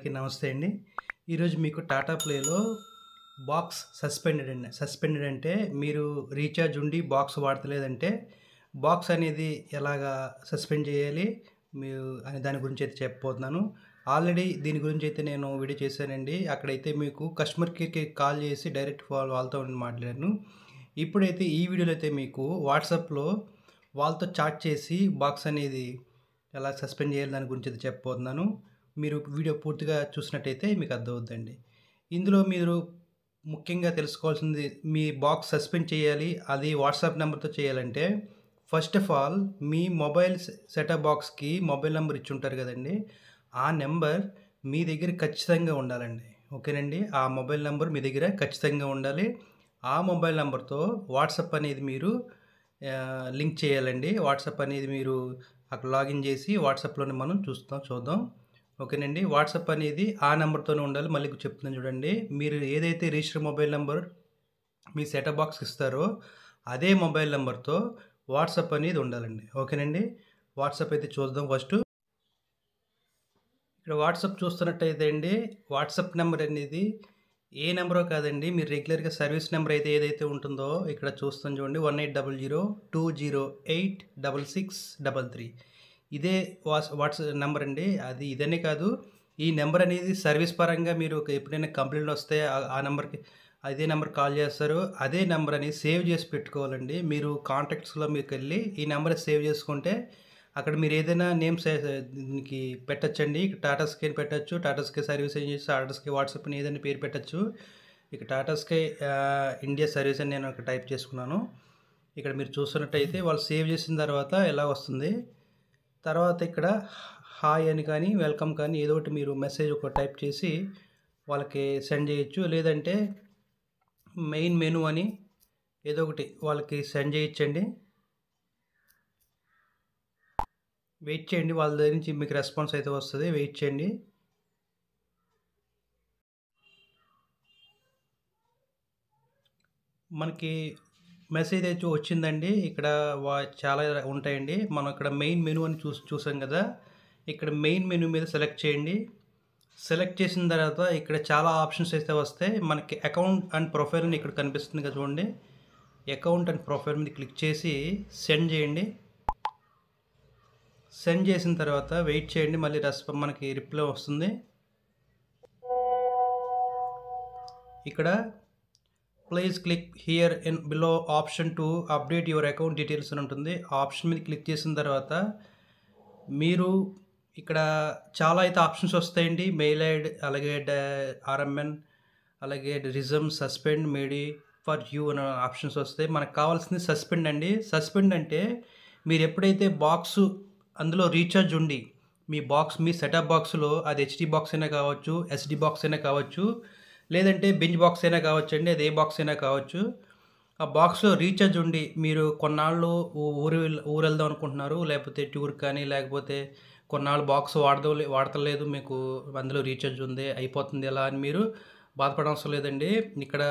అందరికీ నమస్తే అండి ఈరోజు మీకు టాటా ప్లేలో బాక్స్ సస్పెండెడ్ అండి సస్పెండెడ్ అంటే మీరు రీఛార్జ్ ఉండి బాక్స్ వాడతలేదంటే బాక్స్ అనేది ఎలాగా సస్పెండ్ చేయాలి మీరు అని దాని గురించి అయితే చెప్పబోతున్నాను ఆల్రెడీ దీని గురించి అయితే నేను వీడియో చేశానండి అక్కడైతే మీకు కస్టమర్ కేర్కి కాల్ చేసి డైరెక్ట్ వాళ్ళతో మాట్లాడాను ఇప్పుడైతే ఈ వీడియోలో అయితే మీకు వాట్సాప్లో వాళ్ళతో చాట్ చేసి బాక్స్ అనేది ఎలా సస్పెండ్ చేయాలి దాని గురించి అయితే చెప్పబోతున్నాను మీరు వీడియో పూర్తిగా చూసినట్టయితే మీకు అర్థమవుద్దండి ఇందులో మీరు ముఖ్యంగా తెలుసుకోవాల్సింది మీ బాక్స్ సస్పెండ్ చేయాలి అది వాట్సాప్ నెంబర్తో చేయాలంటే ఫస్ట్ ఆఫ్ ఆల్ మీ మొబైల్ సెటప్ బాక్స్కి మొబైల్ నెంబర్ ఇచ్చి ఉంటారు కదండి ఆ నెంబర్ మీ దగ్గర ఖచ్చితంగా ఉండాలండి ఓకేనండి ఆ మొబైల్ నెంబర్ మీ దగ్గర ఖచ్చితంగా ఉండాలి ఆ మొబైల్ నెంబర్తో వాట్సాప్ అనేది మీరు లింక్ చేయాలండి వాట్సాప్ అనేది మీరు అక్కడ లాగిన్ చేసి వాట్సాప్లోనే మనం చూస్తాం చూద్దాం ఓకేనండి వాట్సాప్ అనేది ఆ నెంబర్తోనే ఉండాలి మళ్ళీ చెప్తున్నాను చూడండి మీరు ఏదైతే రిజిస్టర్ మొబైల్ నెంబర్ మీ సెటప్ బాక్స్ ఇస్తారో అదే మొబైల్ నెంబర్తో వాట్సాప్ అనేది ఉండాలండి ఓకేనండి వాట్సాప్ అయితే చూద్దాం ఫస్ట్ ఇక్కడ వాట్సాప్ చూస్తున్నట్టయితే అండి వాట్సాప్ నెంబర్ అనేది ఏ నెంబరో కాదండి మీరు రెగ్యులర్గా సర్వీస్ నెంబర్ అయితే ఏదైతే ఉంటుందో ఇక్కడ చూస్తాం చూడండి one eight double zero two zero eight double six double three ఇదే వాట్స్ వాట్సాప్ నెంబర్ అండి అది ఇదనే కాదు ఈ నెంబర్ అనేది సర్వీస్ పరంగా మీరు ఎప్పుడైనా కంప్లైంట్ వస్తే ఆ నెంబర్కి అదే నెంబర్ కాల్ చేస్తారు అదే నెంబర్ అనేది సేవ్ చేసి పెట్టుకోవాలండి మీరు కాంటాక్ట్స్లో మీకు వెళ్ళి ఈ నెంబర్ సేవ్ చేసుకుంటే అక్కడ మీరు ఏదైనా నేమ్ దీనికి పెట్టచ్చండి టాటా స్కై పెట్టచ్చు టాటా స్కై సర్వీస్ ఏం చేసి టాటా స్కై వాట్సాప్ని ఏదైనా పేరు పెట్టచ్చు ఇక టాటా స్కై ఇండియా సర్వీస్ అని నేను టైప్ చేసుకున్నాను ఇక్కడ మీరు చూస్తున్నట్టయితే వాళ్ళు సేవ్ చేసిన తర్వాత ఎలా వస్తుంది తర్వాత ఇక్కడ హాయ్ అని కానీ వెల్కమ్ కానీ ఏదో ఒకటి మీరు మెసేజ్ ఒక టైప్ చేసి వాళ్ళకి సెండ్ చేయొచ్చు లేదంటే మెయిన్ మెను అని ఏదో ఒకటి వాళ్ళకి సెండ్ చేయించండి వెయిట్ చేయండి వాళ్ళ దగ్గర నుంచి మీకు రెస్పాన్స్ అయితే వస్తుంది వెయిట్ చేయండి మనకి మెసేజ్ అయితే వచ్చిందండి ఇక్కడ చాలా ఉంటాయండి మనం ఇక్కడ మెయిన్ మెనూ అని చూ చూసాం కదా ఇక్కడ మెయిన్ మెనూ మీద సెలెక్ట్ చేయండి సెలెక్ట్ చేసిన తర్వాత ఇక్కడ చాలా ఆప్షన్స్ అయితే వస్తాయి మనకి అకౌంట్ అండ్ ప్రొఫైల్ అని ఇక్కడ కనిపిస్తుంది కదా చూడండి అకౌంట్ అండ్ ప్రొఫైల్ మీద క్లిక్ చేసి సెండ్ చేయండి సెండ్ చేసిన తర్వాత వెయిట్ చేయండి మళ్ళీ రెస్ప మనకి రిప్లై వస్తుంది ఇక్కడ please click here in below option to update your account details అని ఉంటుంది ఆప్షన్ మీద క్లిక్ చేసిన తర్వాత మీరు ఇక్కడ చాలా అయితే ఆప్షన్స్ వస్తాయండి మెయిల్ ఐడ్ అలాగే ఆర్ఎంఎన్ అలాగే resume suspend made for you అనే ఆప్షన్స్ వస్తాయి మనకు కావాల్సింది సస్పెండ్ అండి సస్పెండ్ అంటే మీరు ఎప్పుడైతే బాక్స్ అందులో రీఛార్జ్ ఉండి మీ బాక్స్ మీ సెటప్ బాక్స్లో అది హెచ్డి బాక్స్ అయినా కావచ్చు ఎస్డి బాక్స్ అయినా కావచ్చు లేదంటే బింజ్ బాక్స్ అయినా కావచ్చు అండి అది ఏ బాక్స్ అయినా కావచ్చు ఆ బాక్స్లో రీఛార్జ్ ఉండి మీరు కొన్నాళ్ళు ఊరు ఊరు వెళ్దాం అనుకుంటున్నారు లేకపోతే టూర్ కానీ లేకపోతే కొన్నాళ్ళు బాక్స్ వాడటం వాడతలేదు మీకు అందులో రీఛార్జ్ ఉంది అయిపోతుంది ఎలా అని మీరు బాధపడడం అవసరం లేదండి ఇక్కడ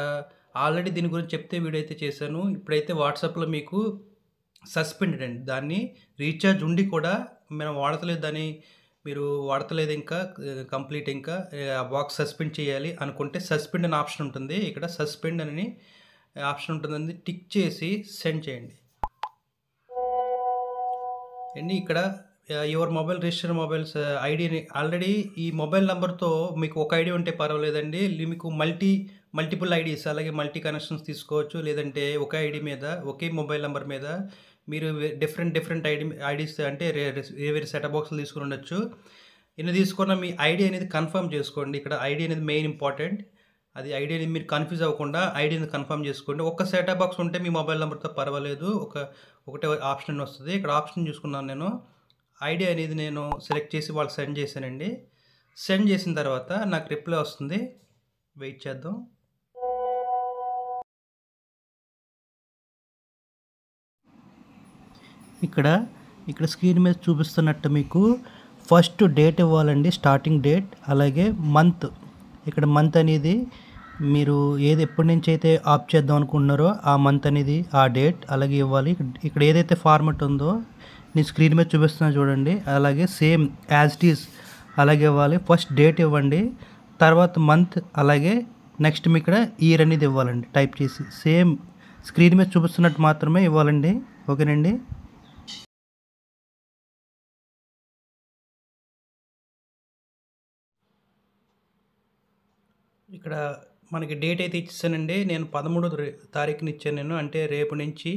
ఆల్రెడీ దీని గురించి చెప్తే వీడియో అయితే చేశాను ఇప్పుడైతే వాట్సాప్లో మీకు సస్పెండెడ్ అండి దాన్ని రీఛార్జ్ ఉండి కూడా మనం వాడతలేదు దాన్ని మీరు వాడతలేదు ఇంకా కంప్లీట్ ఇంకా ఆ బాక్స్ సస్పెండ్ చేయాలి అనుకుంటే సస్పెండ్ అనే ఆప్షన్ ఉంటుంది ఇక్కడ సస్పెండ్ అని ఆప్షన్ ఉంటుందండి టిక్ చేసి సెండ్ చేయండి అండి ఇక్కడ యువర్ మొబైల్ రిజిస్టర్ మొబైల్స్ ఐడిని ఆల్రెడీ ఈ మొబైల్ నెంబర్తో మీకు ఒక ఐడి ఉంటే పర్వాలేదండి మీకు మల్టీ మల్టిపుల్ ఐడీస్ అలాగే మల్టీ కనెక్షన్స్ తీసుకోవచ్చు లేదంటే ఒకే ఐడి మీద ఒకే మొబైల్ నెంబర్ మీద మీరు డిఫరెంట్ డిఫరెంట్ ఐడి ఐడీస్ అంటే వేరే వేరే సెటప్ బాక్స్లు తీసుకుని ఉండొచ్చు ఇన్ని తీసుకున్న మీ ఐడి అనేది కన్ఫర్మ్ చేసుకోండి ఇక్కడ ఐడి అనేది మెయిన్ ఇంపార్టెంట్ అది ఐడి అనేది మీరు కన్ఫ్యూజ్ అవ్వకుండా ఐడిని కన్ఫర్మ్ చేసుకోండి ఒక సెటప్ బాక్స్ ఉంటే మీ మొబైల్ నెంబర్తో పర్వాలేదు ఒక ఒకటే ఆప్షన్ వస్తుంది ఇక్కడ ఆప్షన్ చూసుకున్నాను నేను ఐడి అనేది నేను సెలెక్ట్ చేసి వాళ్ళకి సెండ్ చేశానండి సెండ్ చేసిన తర్వాత నాకు రిప్లై వస్తుంది వెయిట్ చేద్దాం ఇక్కడ ఇక్కడ స్క్రీన్ మీద చూపిస్తున్నట్టు మీకు ఫస్ట్ డేట్ ఇవ్వాలండి స్టార్టింగ్ డేట్ అలాగే మంత్ ఇక్కడ మంత్ అనేది మీరు ఏది ఎప్పటి నుంచి అయితే ఆప్ చేద్దాం అనుకుంటున్నారో ఆ మంత్ అనేది ఆ డేట్ అలాగే ఇవ్వాలి ఇక్కడ ఏదైతే ఫార్మట్ ఉందో నేను స్క్రీన్ మీద చూపిస్తున్నా చూడండి అలాగే సేమ్ యాజ్ ఇట్ ఈస్ అలాగే ఇవ్వాలి ఫస్ట్ డేట్ ఇవ్వండి తర్వాత మంత్ అలాగే నెక్స్ట్ మీ ఇక్కడ ఇయర్ అనేది ఇవ్వాలండి టైప్ చేసి సేమ్ స్క్రీన్ మీద చూపిస్తున్నట్టు మాత్రమే ఇవ్వాలండి ఓకేనండి ఇక్కడ మనకి డేట్ అయితే ఇచ్చానండి నేను పదమూడు తారీఖుని ఇచ్చాను నేను అంటే రేపు నుంచి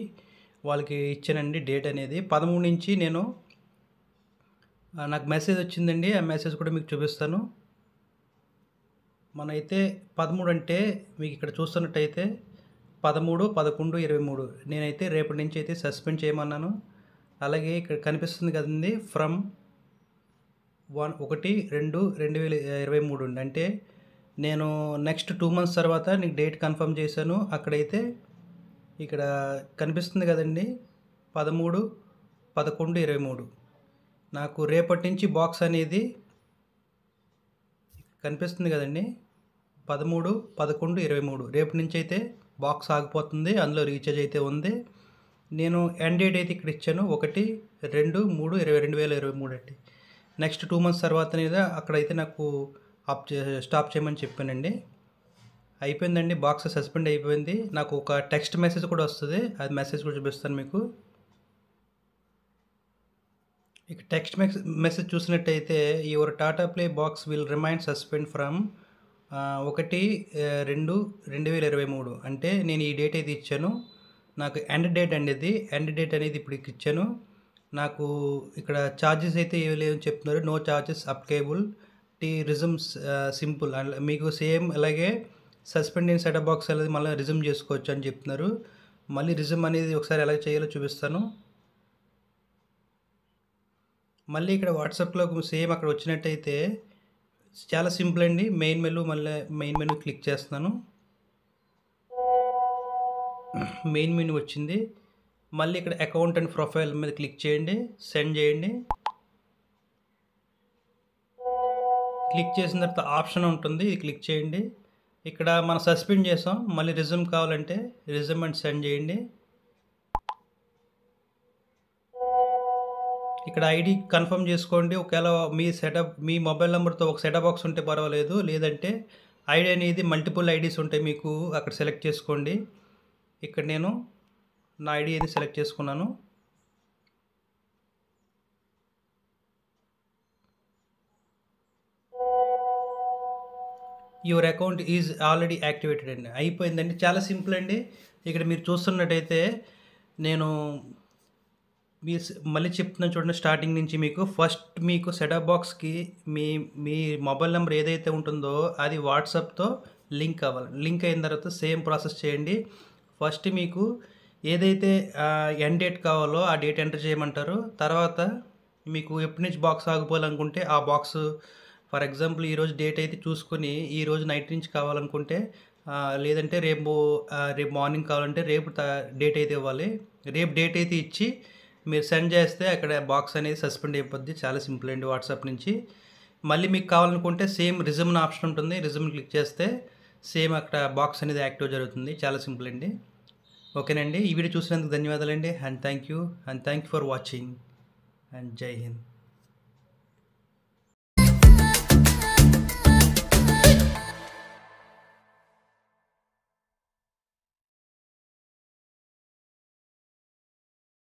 వాళ్ళకి ఇచ్చానండి డేట్ అనేది పదమూడు నుంచి నేను నాకు మెసేజ్ వచ్చిందండి ఆ మెసేజ్ కూడా మీకు చూపిస్తాను మనైతే పదమూడు అంటే మీకు ఇక్కడ చూస్తున్నట్టయితే పదమూడు పదకొండు ఇరవై మూడు నేనైతే రేపటి నుంచి అయితే సస్పెండ్ చేయమన్నాను అలాగే ఇక్కడ కనిపిస్తుంది కదండి ఫ్రమ్ వన్ ఒకటి రెండు రెండు వేల ఇరవై మూడు అంటే నేను నెక్స్ట్ టూ మంత్స్ తర్వాత నీకు డేట్ కన్ఫర్మ్ చేశాను అక్కడైతే ఇక్కడ కనిపిస్తుంది కదండి పదమూడు పదకొండు ఇరవై మూడు నాకు రేపటి నుంచి బాక్స్ అనేది కనిపిస్తుంది కదండి పదమూడు పదకొండు ఇరవై మూడు రేపటి నుంచి అయితే బాక్స్ ఆగిపోతుంది అందులో రీఛార్జ్ అయితే ఉంది నేను ఎండ్ డేట్ అయితే ఇక్కడ ఇచ్చాను ఒకటి రెండు మూడు ఇరవై రెండు వేల ఇరవై మూడు అండి నెక్స్ట్ టూ మంత్స్ తర్వాత అక్కడైతే నాకు ఆప్ చే స్టాప్ చేయమని చెప్పానండి అయిపోయిందండి బాక్స్ సస్పెండ్ అయిపోయింది నాకు ఒక టెక్స్ట్ మెసేజ్ కూడా వస్తుంది అది మెసేజ్ కూడా చూపిస్తాను మీకు ఇక టెక్స్ట్ మెసేజ్ చూసినట్టయితే your Tata Play box will remind suspend from ఒకటి రెండు రెండు వేల ఇరవై మూడు అంటే నేను ఈ డేట్ అయితే ఇచ్చాను నాకు ఎండ్ డేట్ అనేది ఎండ్ డేట్ అనేది ఇప్పుడు ఇచ్చాను నాకు ఇక్కడ ఛార్జెస్ అయితే ఏమి లేవని చెప్తున్నారు నో ఛార్జెస్ అప్లికేబుల్ ఒకటి రిజమ్ సింపుల్ అండ్ మీకు సేమ్ అలాగే సస్పెండింగ్ సెటప్ బాక్స్ అనేది మళ్ళీ రిజమ్ చేసుకోవచ్చు అని చెప్తున్నారు మళ్ళీ రిజమ్ అనేది ఒకసారి ఎలా చేయాలో చూపిస్తాను మళ్ళీ ఇక్కడ వాట్సాప్లో సేమ్ అక్కడ వచ్చినట్టయితే చాలా సింపుల్ అండి మెయిన్ మెనూ మళ్ళీ మెయిన్ మెనూ క్లిక్ చేస్తున్నాను మెయిన్ మెనూ వచ్చింది మళ్ళీ ఇక్కడ అకౌంట్ అండ్ ప్రొఫైల్ మీద క్లిక్ చేయండి సెండ్ చేయండి క్లిక్ చేసిన తర్వాత ఆప్షన్ ఉంటుంది ఇది క్లిక్ చేయండి ఇక్కడ మనం సస్పెండ్ చేసాం మళ్ళీ రిజ్యూమ్ కావాలంటే రిజ్యూమ్ అండ్ సెండ్ చేయండి ఇక్కడ ఐడి కన్ఫర్మ్ చేసుకోండి ఒకవేళ మీ సెటప్ మీ మొబైల్ నెంబర్తో ఒక సెటప్ బాక్స్ ఉంటే పర్వాలేదు లేదంటే ఐడి అనేది మల్టిపుల్ ఐడీస్ ఉంటాయి మీకు అక్కడ సెలెక్ట్ చేసుకోండి ఇక్కడ నేను నా ఐడి అనేది సెలెక్ట్ చేసుకున్నాను your account is already activated అండి అయిపోయిందండి చాలా సింపుల్ అండి ఇక్కడ మీరు చూస్తున్నట్టయితే నేను మీ మళ్ళీ చెప్తున్నాను చూడండి స్టార్టింగ్ నుంచి మీకు ఫస్ట్ మీకు సెటప్ బాక్స్కి మీ మీ మొబైల్ నెంబర్ ఏదైతే ఉంటుందో అది వాట్సాప్తో లింక్ అవ్వాలి లింక్ అయిన తర్వాత సేమ్ ప్రాసెస్ చేయండి ఫస్ట్ మీకు ఏదైతే ఎండ్ డేట్ కావాలో ఆ డేట్ ఎంటర్ చేయమంటారు తర్వాత మీకు ఎప్పటి నుంచి బాక్స్ ఆగిపోవాలనుకుంటే ఆ బాక్స్ ఫర్ ఎగ్జాంపుల్ ఈరోజు డేట్ అయితే చూసుకొని ఈరోజు నైట్ నుంచి కావాలనుకుంటే లేదంటే రేపు రేపు మార్నింగ్ కావాలంటే రేపు డేట్ అయితే ఇవ్వాలి రేపు డేట్ అయితే ఇచ్చి మీరు సెండ్ చేస్తే అక్కడ బాక్స్ అనేది సస్పెండ్ అయిపోద్ది చాలా సింపుల్ అండి వాట్సాప్ నుంచి మళ్ళీ మీకు కావాలనుకుంటే సేమ్ రిజమ్న్ ఆప్షన్ ఉంటుంది రిజమ్ క్లిక్ చేస్తే సేమ్ అక్కడ బాక్స్ అనేది యాక్టివ్ జరుగుతుంది చాలా సింపుల్ అండి ఓకేనండి ఈ వీడియో చూసినందుకు ధన్యవాదాలండి and thank you and thank you for watching and జై హింద్